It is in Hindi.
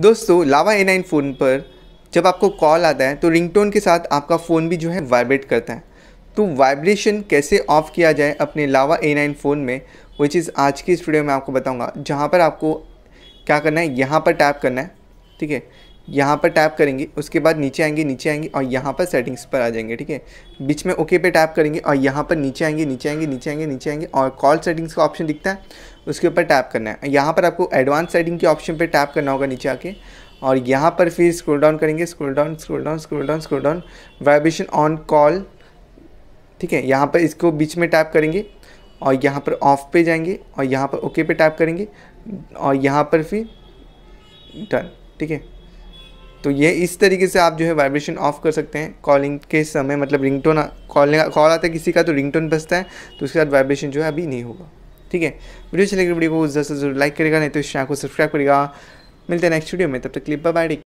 दोस्तों लावा ए नाइन फ़ोन पर जब आपको कॉल आता है तो रिंगटोन के साथ आपका फ़ोन भी जो है वाइब्रेट करता है तो वाइब्रेशन कैसे ऑफ़ किया जाए अपने लावा ए नाइन फ़ोन में वो चीज़ आज की इस वीडियो में आपको बताऊंगा जहाँ पर आपको क्या करना है यहाँ पर टैप करना है ठीक है यहाँ पर टैप करेंगे उसके बाद नीचे आएंगे नीचे आएंगे और यहाँ पर सेटिंग्स पर आ जाएंगे ठीक है बीच में ओके पे टैप करेंगे और यहाँ पर नीचे आएंगे नीचे आएंगे नीचे आएंगे नीचे आएंगे और कॉल सेटिंग्स का ऑप्शन दिखता है उसके ऊपर टैप करना है यहाँ पर आपको एडवांस सेटिंग के ऑप्शन पर टैप करना होगा नीचे आके और यहाँ पर फिर स्क्रोल डाउन करेंगे scroll down scroll down scroll down scroll down vibration on call ठीक है यहाँ पर इसको बीच में टैप करेंगे और यहाँ पर ऑफ पे जाएंगे और यहाँ पर ओके पे टैप करेंगे और यहाँ पर फिर डन ठीक है तो ये इस तरीके से आप जो है वाइब्रेशन ऑफ कर सकते हैं कॉलिंग के समय मतलब रिंगटोन कॉल कॉल आता है किसी का तो रिंगटोन बजता है तो उसके बाद वाइब्रेशन जो है अभी नहीं होगा ठीक है वीडियो अच्छी तो वीडियो को जरूर जरूर लाइक करेगा नहीं तो इस चैनल को सब्सक्राइब करेगा मिलते हैं नेक्स्ट वीडियो में तब तक क्लिप बाय